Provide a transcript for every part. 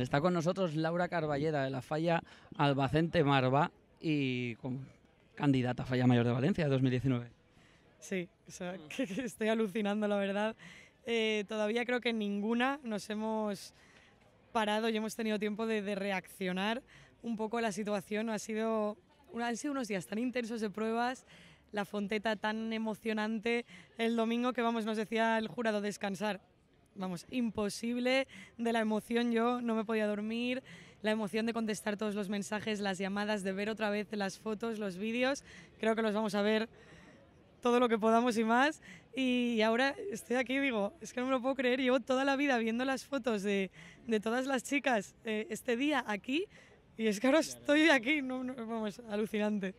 está con nosotros Laura Carballeda de la falla Albacente Marva y con, candidata a Falla Mayor de Valencia de 2019. Sí, estoy alucinando, la verdad. Eh, todavía creo que ninguna nos hemos parado y hemos tenido tiempo de, reaccionar un poco a la situación. Ha sido, han sido unos días tan intensos de pruebas, la fonteta tan emocionante. El domingo que vamos, nos decía el jurado descansar vamos, imposible de la emoción. Yo no me podía dormir, la emoción de contestar todos los mensajes, las llamadas, de ver otra vez las fotos, los vídeos. Creo que los vamos a ver todo lo que podamos y más. Y ahora estoy aquí digo, es que no me lo puedo creer, llevo toda la vida viendo las fotos de, de todas las chicas eh, este día aquí y es que ahora estoy aquí, no, vamos, alucinante.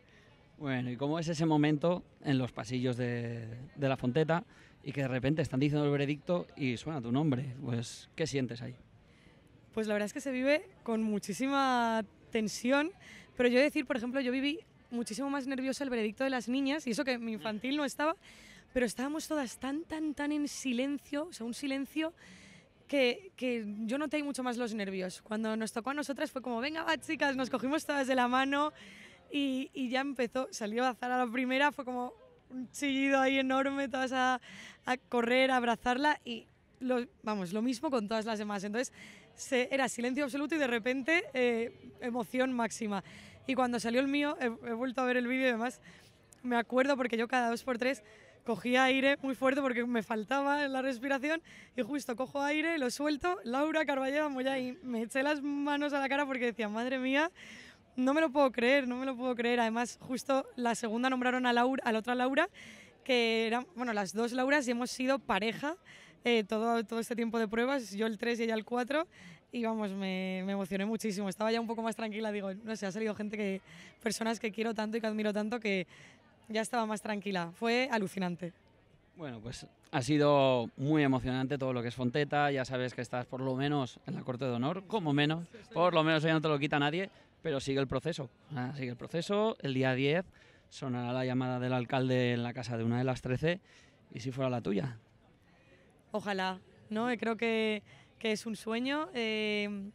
Bueno, ¿y cómo es ese momento en los pasillos de, de la Fonteta? y que de repente están diciendo el veredicto y suena tu nombre. Pues, ¿qué sientes ahí? Pues la verdad es que se vive con muchísima tensión, pero yo decir, por ejemplo, yo viví muchísimo más nerviosa el veredicto de las niñas y eso que mi infantil no estaba, pero estábamos todas tan, tan, tan en silencio, o sea, un silencio que, que, yo noté mucho más los nervios. Cuando nos tocó a nosotras fue como, venga, va, chicas, nos cogimos todas de la mano y, ya empezó, salió a la primera, fue como, un chillido ahí enorme, todas a, correr, a abrazarla y lo, vamos, lo mismo con todas las demás. Entonces se, era silencio absoluto y de repente eh, emoción máxima. Y cuando salió el mío, he, vuelto a ver el vídeo y demás, me acuerdo porque yo cada dos por tres cogía aire muy fuerte porque me faltaba la respiración y justo cojo aire, lo suelto, Laura Carballeda Moya y me eché las manos a la cara porque decía, madre mía, no me lo puedo creer, no me lo puedo creer. Además, justo la segunda nombraron a, Laura, la otra Laura, que eran, bueno, las dos Lauras y hemos sido pareja eh, todo, todo este tiempo de pruebas, yo el 3 y ella el 4, y vamos, me, emocioné muchísimo. Estaba ya un poco más tranquila, digo, no sé, ha salido gente que, personas que quiero tanto y que admiro tanto que ya estaba más tranquila. Fue alucinante. Bueno, pues ha sido muy emocionante todo lo que es Fonteta. Ya sabes que estás por lo menos en la Corte de Honor, como menos. Por lo menos ya no te lo quita nadie, pero sigue el proceso. Ah, sigue el proceso. El día 10 sonará la llamada del alcalde en la casa de una de las 13 y si fuera la tuya. Ojalá, ¿no? Eh, creo que, es un sueño eh,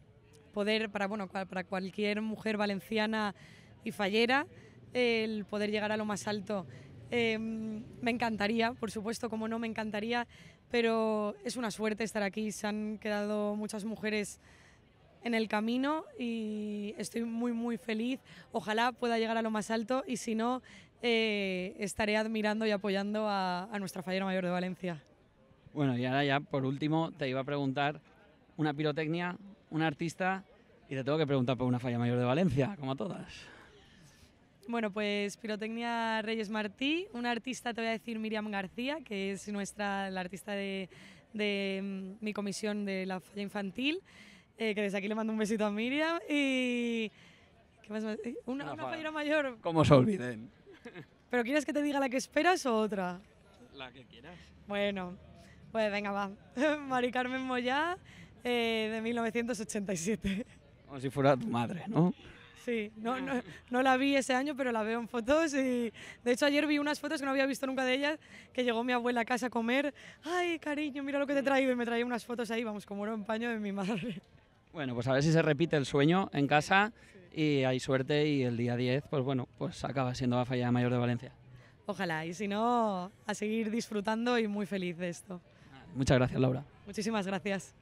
poder, para, bueno, para cualquier mujer valenciana y fallera, el poder llegar a lo más alto Em, me encantaría, por supuesto, como no, me encantaría, pero es una suerte estar aquí. Se han quedado muchas mujeres en el camino y estoy muy, muy feliz. Ojalá pueda llegar a lo más alto y si no, eh, estaré admirando y apoyando a, nuestra fallera mayor de Valencia. Bueno, y ahora ya, por último, te iba a preguntar una pirotecnia, un artista y te tengo que preguntar por una falla mayor de Valencia, como a todas. Bueno, pues Pirotecnia Reyes Martí, una artista, te voy a decir Miriam García, que es nuestra, la artista de, mm, mi comisión de la falla infantil, eh, que desde aquí le mando un besito a Miriam. Y. ¿qué más? Eh? Una, una, mayor. ¿Cómo se olviden? ¿Pero quieres que te diga la que esperas o otra? La que quieras. Bueno, pues venga, va. Mari Carmen Moyá, eh, de 1987. Como si fuera tu madre, ¿no? Sí, no, no, la vi ese año, pero la veo en fotos y de hecho ayer vi unas fotos que no había visto nunca de ella, que llegó mi abuela a casa a comer, ay cariño, mira lo que te traigo y me traía unas fotos ahí, vamos, como era un paño de mi madre. Bueno, pues a ver si se repite el sueño en casa y hay suerte y el día 10, pues bueno, pues acaba siendo la falla mayor de Valencia. Ojalá, y si no, a seguir disfrutando y muy feliz de esto. Muchas gracias, Laura. Muchísimas gracias.